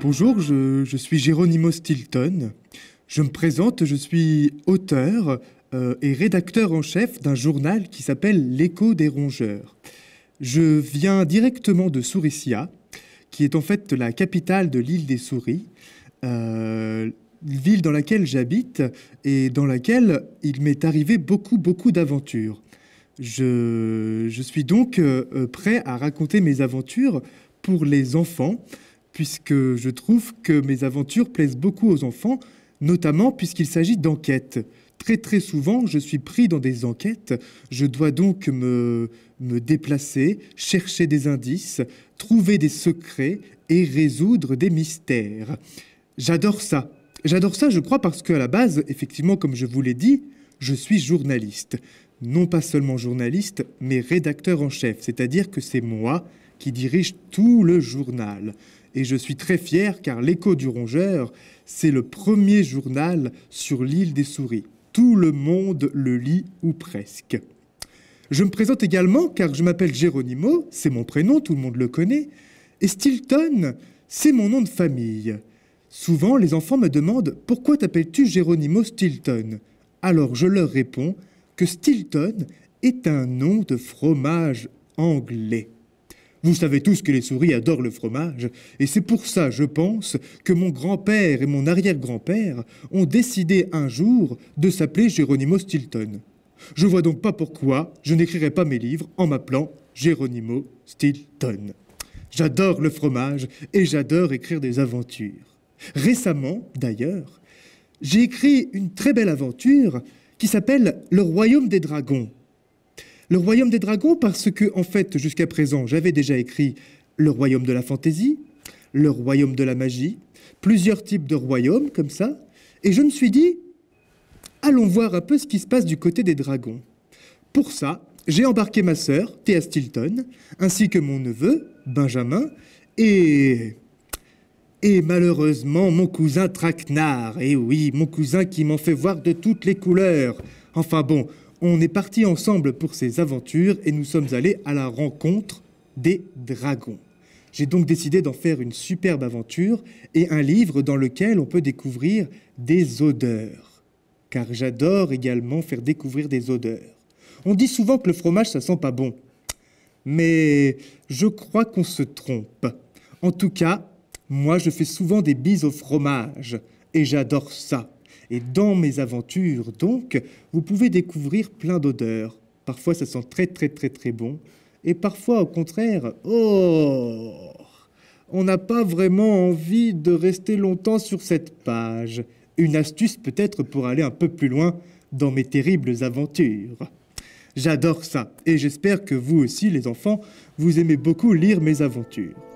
Bonjour, je, suis Geronimo Stilton. Je me présente, je suis auteur euh, et rédacteur en chef d'un journal qui s'appelle L'écho des rongeurs. Je viens directement de Souricia, qui est en fait la capitale de l'île des souris, euh, ville dans laquelle j'habite et dans laquelle il m'est arrivé beaucoup, beaucoup d'aventures. Je, suis donc euh, prêt à raconter mes aventures pour les enfants puisque je trouve que mes aventures plaisent beaucoup aux enfants, notamment puisqu'il s'agit d'enquêtes. Très très souvent, je suis pris dans des enquêtes, je dois donc me, déplacer, chercher des indices, trouver des secrets et résoudre des mystères. J'adore ça. J'adore ça, je crois, parce qu'à la base, effectivement, comme je vous l'ai dit, je suis journaliste. Non pas seulement journaliste, mais rédacteur en chef, c'est-à-dire que c'est moi qui dirige tout le journal. Et je suis très fier car l'écho du rongeur, c'est le premier journal sur l'île des souris. Tout le monde le lit ou presque. Je me présente également car je m'appelle Geronimo, c'est mon prénom, tout le monde le connaît, et Stilton, c'est mon nom de famille. Souvent, les enfants me demandent Pourquoi t'appelles-tu Geronimo Stilton Alors je leur réponds que Stilton est un nom de fromage anglais. Vous savez tous que les souris adorent le fromage, et c'est pour ça, je pense, que mon grand-père et mon arrière-grand-père ont décidé un jour de s'appeler Geronimo Stilton. Je vois donc pas pourquoi je n'écrirai pas mes livres en m'appelant Geronimo Stilton. J'adore le fromage et j'adore écrire des aventures. Récemment, d'ailleurs, j'ai écrit une très belle aventure qui s'appelle Le Royaume des Dragons le royaume des dragons parce que, en fait, jusqu'à présent, j'avais déjà écrit le royaume de la fantaisie, le royaume de la magie, plusieurs types de royaumes comme ça, et je me suis dit, allons voir un peu ce qui se passe du côté des dragons. Pour ça, j'ai embarqué ma sœur, Thea Stilton, ainsi que mon neveu, Benjamin, et... Et malheureusement, mon cousin Traquenard, et oui, mon cousin qui m'en fait voir de toutes les couleurs. Enfin bon, on est parti ensemble pour ces aventures et nous sommes allés à la rencontre des dragons. J'ai donc décidé d'en faire une superbe aventure et un livre dans lequel on peut découvrir des odeurs. Car j'adore également faire découvrir des odeurs. On dit souvent que le fromage, ça sent pas bon. Mais je crois qu'on se trompe. En tout cas, moi, je fais souvent des bises au fromage et j'adore ça. Et dans mes aventures, donc, vous pouvez découvrir plein d'odeurs. Parfois, ça sent très, très, très, très bon. Et parfois, au contraire, oh On n'a pas vraiment envie de rester longtemps sur cette page. Une astuce peut-être pour aller un peu plus loin dans mes terribles aventures. J'adore ça et j'espère que vous aussi, les enfants, vous aimez beaucoup lire mes aventures.